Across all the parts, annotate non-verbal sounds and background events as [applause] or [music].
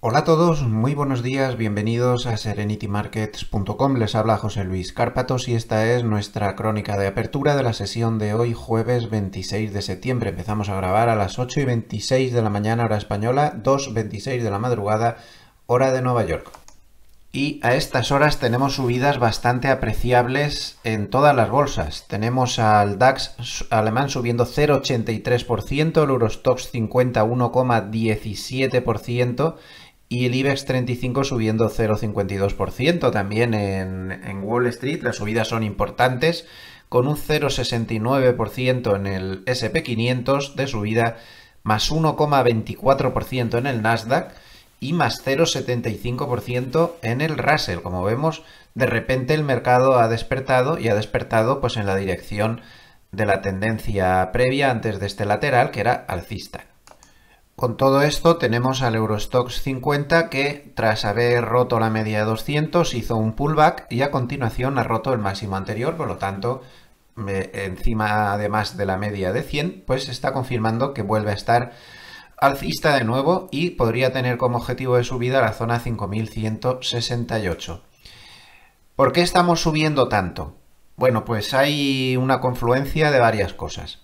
Hola a todos, muy buenos días, bienvenidos a serenitymarkets.com. Les habla José Luis Cárpatos y esta es nuestra crónica de apertura de la sesión de hoy, jueves 26 de septiembre. Empezamos a grabar a las 8 y 26 de la mañana, hora española, 2.26 de la madrugada, hora de Nueva York. Y a estas horas tenemos subidas bastante apreciables en todas las bolsas. Tenemos al DAX alemán subiendo 0,83%, el Eurostox 50 y el IBEX 35 subiendo 0,52% también en, Wall Street. Las subidas son importantes, con un 0,69% en el SP500 de subida, más 1,24% en el Nasdaq y más 0,75% en el Russell. Como vemos, de repente el mercado ha despertado y ha despertado pues en la dirección de la tendencia previa antes de este lateral que era alcista. Con todo esto tenemos al Eurostox 50 que tras haber roto la media de 200 hizo un pullback y a continuación ha roto el máximo anterior, por lo tanto encima además de la media de 100 pues está confirmando que vuelve a estar alcista de nuevo y podría tener como objetivo de subida la zona 5168. ¿Por qué estamos subiendo tanto? Bueno pues hay una confluencia de varias cosas.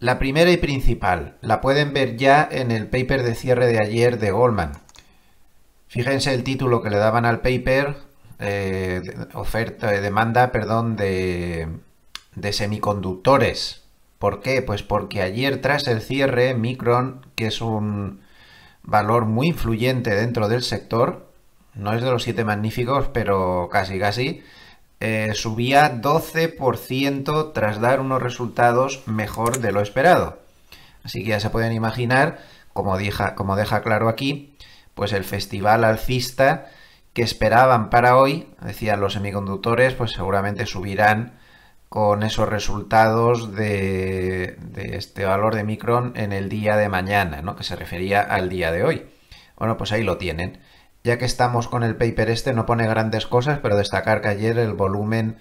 La primera y principal, la pueden ver ya en el paper de cierre de ayer de Goldman. Fíjense el título que le daban al paper, eh, oferta, eh, demanda, perdón, de semiconductores. ¿Por qué? Pues porque ayer tras el cierre, Micron, que es un valor muy influyente dentro del sector, no es de los siete magníficos, pero casi casi, eh, subía 12% tras dar unos resultados mejor de lo esperado. Así que ya se pueden imaginar, como, deja, como deja claro aquí, pues el festival alcista que esperaban para hoy, decían los semiconductores, pues seguramente subirán con esos resultados de, este valor de micron en el día de mañana, que se refería al día de hoy. Bueno, pues ahí lo tienen ya que estamos con el paper este, no pone grandes cosas, pero destacar que ayer el volumen,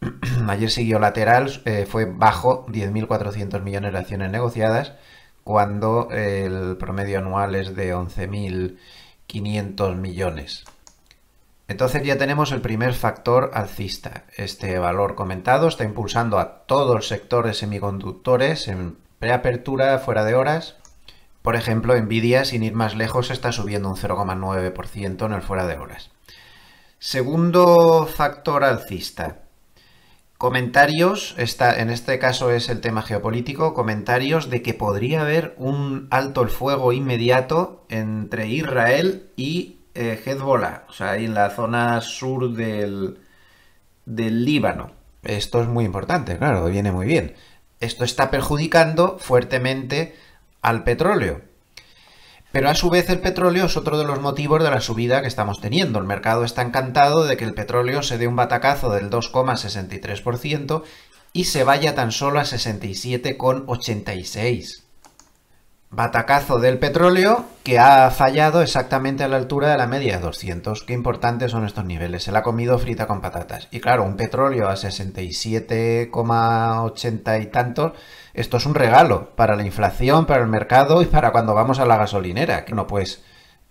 [clears throat] ayer siguió lateral, eh, fue bajo 10.400 millones de acciones negociadas, cuando el promedio anual es de 11.500 millones. Entonces ya tenemos el primer factor alcista. Este valor comentado está impulsando a todos los sectores semiconductores en preapertura, fuera de horas, por ejemplo, Nvidia, sin ir más lejos, está subiendo un 0,9% en el fuera de horas. Segundo factor alcista. Comentarios, está, en este caso es el tema geopolítico, comentarios de que podría haber un alto el fuego inmediato entre Israel y eh, Hezbollah, o sea, en la zona sur del, del Líbano. Esto es muy importante, claro, viene muy bien. Esto está perjudicando fuertemente al petróleo. Pero a su vez el petróleo es otro de los motivos de la subida que estamos teniendo. El mercado está encantado de que el petróleo se dé un batacazo del 2,63% y se vaya tan solo a 67,86. Batacazo del petróleo que ha fallado exactamente a la altura de la media de 200. Qué importantes son estos niveles. Se la ha comido frita con patatas. Y claro, un petróleo a 67,80 y tantos esto es un regalo para la inflación, para el mercado y para cuando vamos a la gasolinera. no pues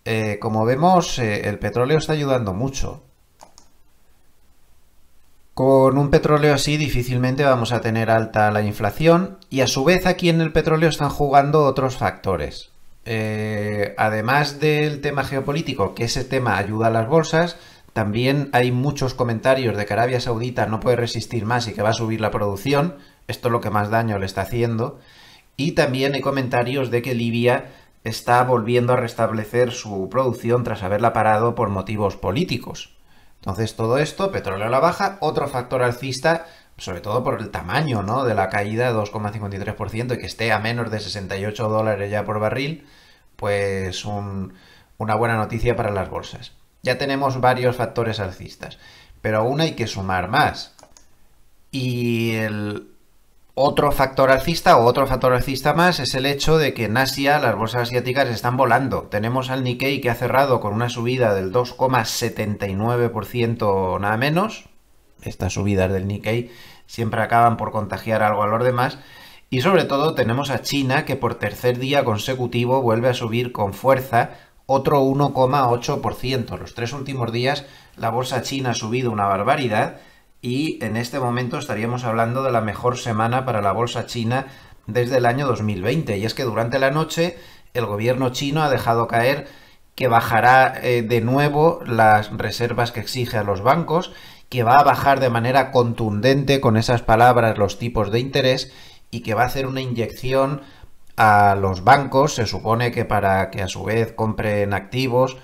eh, como vemos, eh, el petróleo está ayudando mucho. Con un petróleo así difícilmente vamos a tener alta la inflación y a su vez aquí en el petróleo están jugando otros factores. Eh, además del tema geopolítico, que ese tema ayuda a las bolsas, también hay muchos comentarios de que Arabia Saudita no puede resistir más y que va a subir la producción, esto es lo que más daño le está haciendo. Y también hay comentarios de que Libia está volviendo a restablecer su producción tras haberla parado por motivos políticos. Entonces todo esto, petróleo a la baja, otro factor alcista, sobre todo por el tamaño ¿no? de la caída, 2,53%, y que esté a menos de 68 dólares ya por barril, pues una buena noticia para las bolsas. Ya tenemos varios factores alcistas, pero aún hay que sumar más. Y el, otro factor alcista o otro factor alcista más es el hecho de que en Asia las bolsas asiáticas están volando. Tenemos al Nikkei que ha cerrado con una subida del 2,79% nada menos. Estas subidas del Nikkei siempre acaban por contagiar algo a los demás. Y sobre todo tenemos a China que por tercer día consecutivo vuelve a subir con fuerza otro 1,8%. Los tres últimos días la bolsa china ha subido una barbaridad y en este momento estaríamos hablando de la mejor semana para la bolsa china desde el año 2020. Y es que durante la noche el gobierno chino ha dejado caer que bajará eh, de nuevo las reservas que exige a los bancos, que va a bajar de manera contundente con esas palabras los tipos de interés y que va a hacer una inyección a los bancos, se supone que para que a su vez compren activos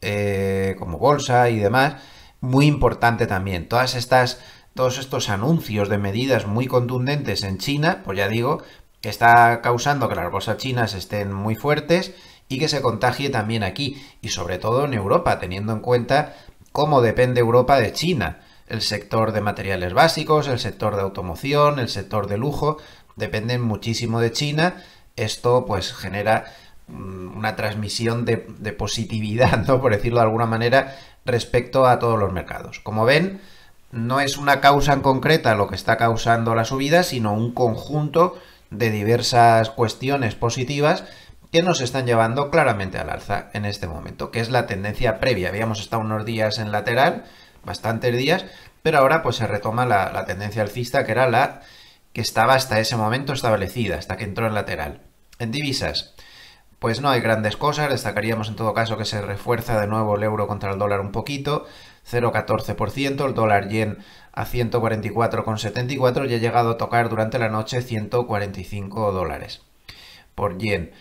eh, como bolsa y demás, muy importante también. Todas estas, todos estos anuncios de medidas muy contundentes en China, pues ya digo, que está causando que las bolsas chinas estén muy fuertes y que se contagie también aquí y sobre todo en Europa, teniendo en cuenta cómo depende Europa de China. El sector de materiales básicos, el sector de automoción, el sector de lujo, dependen muchísimo de China. Esto pues genera mm, una transmisión de, de positividad, [laughs] ¿no? Por decirlo de alguna manera, respecto a todos los mercados. Como ven, no es una causa en concreta lo que está causando la subida, sino un conjunto de diversas cuestiones positivas que nos están llevando claramente al alza en este momento, que es la tendencia previa. Habíamos estado unos días en lateral, bastantes días, pero ahora pues se retoma la, la tendencia alcista que era la que estaba hasta ese momento establecida, hasta que entró en lateral. En divisas, pues no hay grandes cosas, destacaríamos en todo caso que se refuerza de nuevo el euro contra el dólar un poquito, 0,14%, el dólar yen a 144,74 y ha llegado a tocar durante la noche 145 dólares por yen.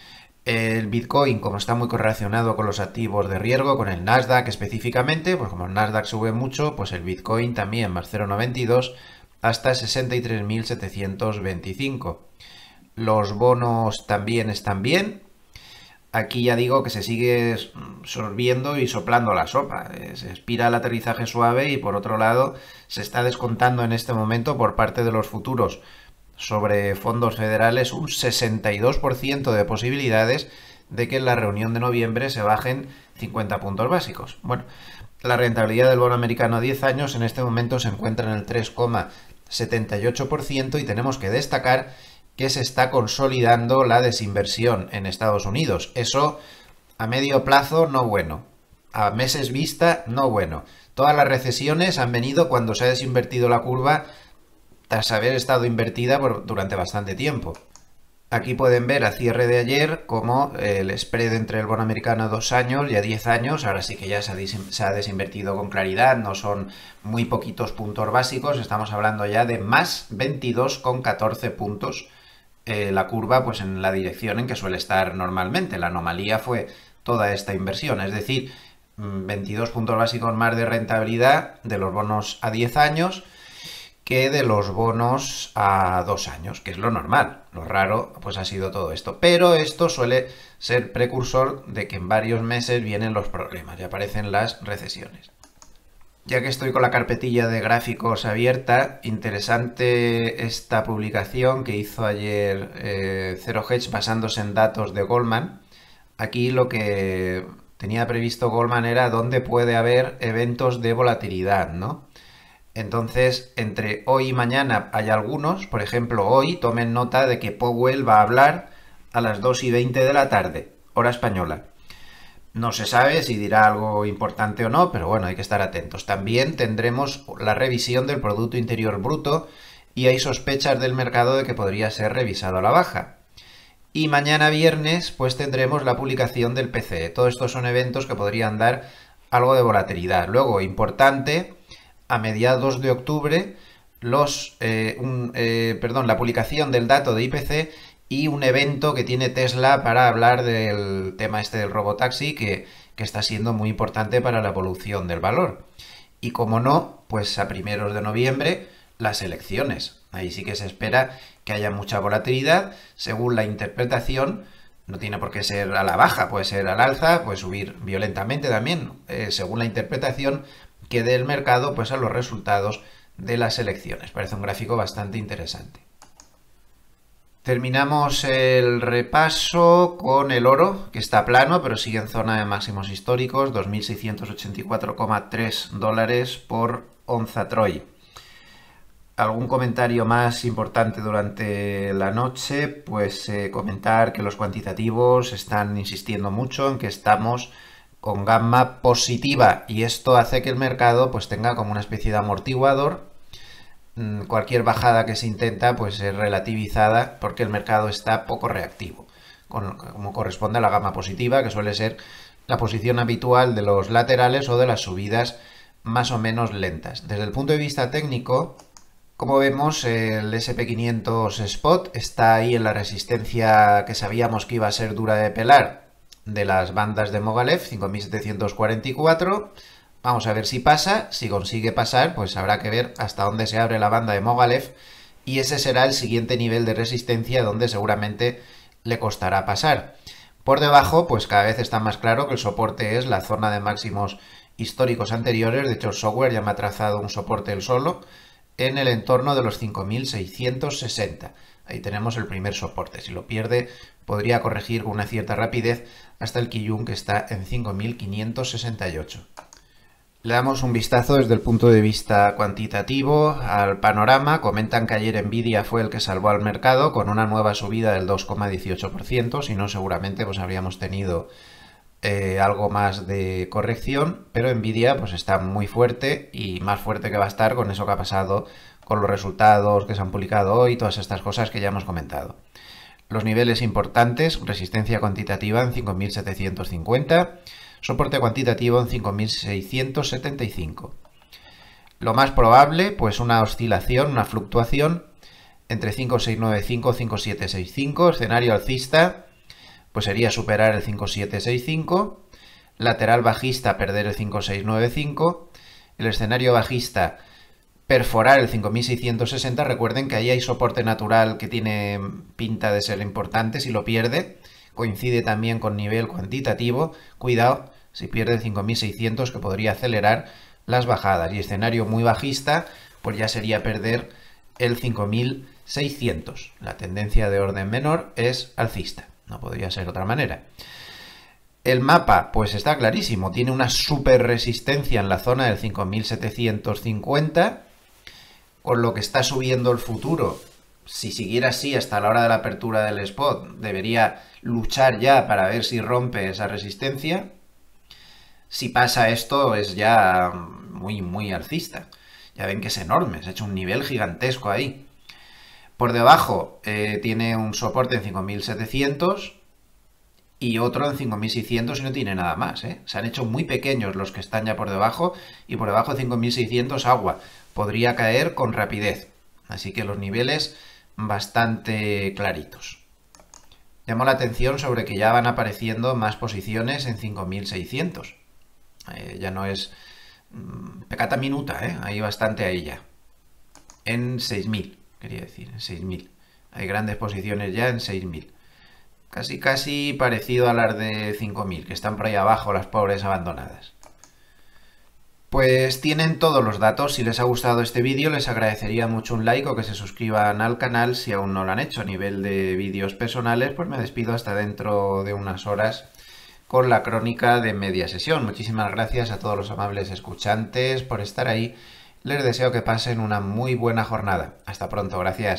El Bitcoin, como está muy correlacionado con los activos de riesgo, con el Nasdaq específicamente, pues como el Nasdaq sube mucho, pues el Bitcoin también, más 0,92 hasta 63.725. Los bonos también están bien, Aquí ya digo que se sigue sorbiendo y soplando la sopa. Eh, se expira el aterrizaje suave y por otro lado se está descontando en este momento por parte de los futuros sobre fondos federales un 62% de posibilidades de que en la reunión de noviembre se bajen 50 puntos básicos. Bueno, la rentabilidad del bono americano a 10 años en este momento se encuentra en el 3,78% y tenemos que destacar que se está consolidando la desinversión en Estados Unidos. Eso a medio plazo no bueno, a meses vista no bueno. Todas las recesiones han venido cuando se ha desinvertido la curva tras haber estado invertida durante bastante tiempo. Aquí pueden ver a cierre de ayer como el spread entre el bono americano a dos años y a diez años, ahora sí que ya se ha, se ha, desinvertido con claridad, no son muy poquitos puntos básicos, estamos hablando ya de más 22,14 puntos eh, la curva pues en la dirección en que suele estar normalmente. La anomalía fue toda esta inversión, es decir, 22 mm, puntos básicos más de rentabilidad de los bonos a 10 años que de los bonos a 2 años, que es lo normal. Lo raro pues ha sido todo esto. Pero esto suele ser precursor de que en varios meses vienen los problemas y aparecen las recesiones. Ya que estoy con la carpetilla de gráficos abierta, interesante esta publicación que hizo ayer eh, Zero Hedge basándose en datos de Goldman. Aquí lo que tenía previsto Goldman era dónde puede haber eventos de volatilidad, ¿no? Entonces, entre hoy y mañana hay algunos, por ejemplo, hoy tomen nota de que Powell va a hablar a las 2 y 20 de la tarde, hora española. No se sabe si dirá algo importante o no, pero bueno, hay que estar atentos. También tendremos la revisión del Producto Interior Bruto y hay sospechas del mercado de que podría ser revisado a la baja. Y mañana viernes pues tendremos la publicación del PCE. Todos estos son eventos que podrían dar algo de volatilidad. Luego, importante, a mediados de octubre, los, eh, eh, perdón, la publicación del dato de IPC e y un evento que tiene Tesla para hablar del tema este del robotaxi que, que está siendo muy importante para la evolución del valor. Y como no, pues a primeros de noviembre las elecciones. Ahí sí que se espera que haya mucha volatilidad según la interpretación no tiene por qué ser a la baja, puede ser al alza, puede subir violentamente también, eh, según la interpretación que dé el mercado pues, a los resultados de las elecciones. Parece un gráfico bastante interesante. Terminamos el repaso con el oro, que está plano, pero sigue en zona de máximos históricos, 2.684,3 dólares por onza Troy. ¿Algún comentario más importante durante la noche? Pues eh, comentar que los cuantitativos están insistiendo mucho en que estamos con gamma positiva y esto hace que el mercado pues tenga como una especie de amortiguador Mm, cualquier bajada que se intenta pues es relativizada porque el mercado está poco reactivo, como corresponde a la gama positiva, que suele ser la posición habitual de los laterales o de las subidas más o menos lentas. Desde el punto de vista técnico, como vemos, el SP500 Spot está ahí en la resistencia que sabíamos que iba a ser dura de pelar de las bandas de Mogalev, 5744, Vamos a ver si pasa, si consigue pasar, pues habrá que ver hasta dónde se abre la banda de Mogalev y ese será el siguiente nivel de resistencia donde seguramente le costará pasar. Por debajo, pues cada vez está más claro que el soporte es la zona de máximos históricos anteriores, de hecho el software ya me ha trazado un soporte el solo, en el entorno de los 5.660. Ahí tenemos el primer soporte, si lo pierde podría corregir con una cierta rapidez hasta el Kiyun que está en 5.568. Le damos un vistazo desde el punto de vista cuantitativo al panorama. Comentan que ayer Nvidia fue el que salvó al mercado con una nueva subida del 2,18%, si no seguramente pues habríamos tenido eh, algo más de corrección, pero Nvidia pues está muy fuerte y más fuerte que va a estar con eso que ha pasado con los resultados que se han publicado hoy, todas estas cosas que ya hemos comentado. Los niveles importantes, resistencia cuantitativa en 5750 soporte cuantitativo en 5675. Lo más probable, pues una oscilación, una fluctuación entre 5695 y 5765, escenario alcista, pues sería superar el 5765, lateral bajista perder el 5695, el escenario bajista perforar el 5660, recuerden que ahí hay soporte natural que tiene pinta de ser importante si lo pierde, coincide también con nivel cuantitativo, cuidado si pierde 5.600 que podría acelerar las bajadas. Y escenario muy bajista, pues ya sería perder el 5.600. La tendencia de orden menor es alcista, no podría ser otra manera. El mapa, pues está clarísimo, tiene una super resistencia en la zona del 5750, con lo que está subiendo el futuro si siguiera así hasta la hora de la apertura del spot, debería luchar ya para ver si rompe esa resistencia. Si pasa esto es ya muy, muy alcista. Ya ven que es enorme, se ha hecho un nivel gigantesco ahí. Por debajo eh, tiene un soporte en 5700 y otro en 5600 y no tiene nada más. ¿eh? Se han hecho muy pequeños los que están ya por debajo y por debajo de 5600 agua. Podría caer con rapidez. Así que los niveles bastante claritos. Llamó la atención sobre que ya van apareciendo más posiciones en 5600. Eh, ya no es mm, pecata minuta, ¿eh? hay bastante ahí ya. En 6000, quería decir, en 6000. Hay grandes posiciones ya en 6000. Casi, casi parecido a las de 5000, que están por ahí abajo, las pobres abandonadas. Pues tienen todos los datos. Si les ha gustado este vídeo, les agradecería mucho un like o que se suscriban al canal si aún no lo han hecho. A nivel de vídeos personales, pues me despido hasta dentro de unas horas con la crónica de media sesión. Muchísimas gracias a todos los amables escuchantes por estar ahí. Les deseo que pasen una muy buena jornada. Hasta pronto, gracias.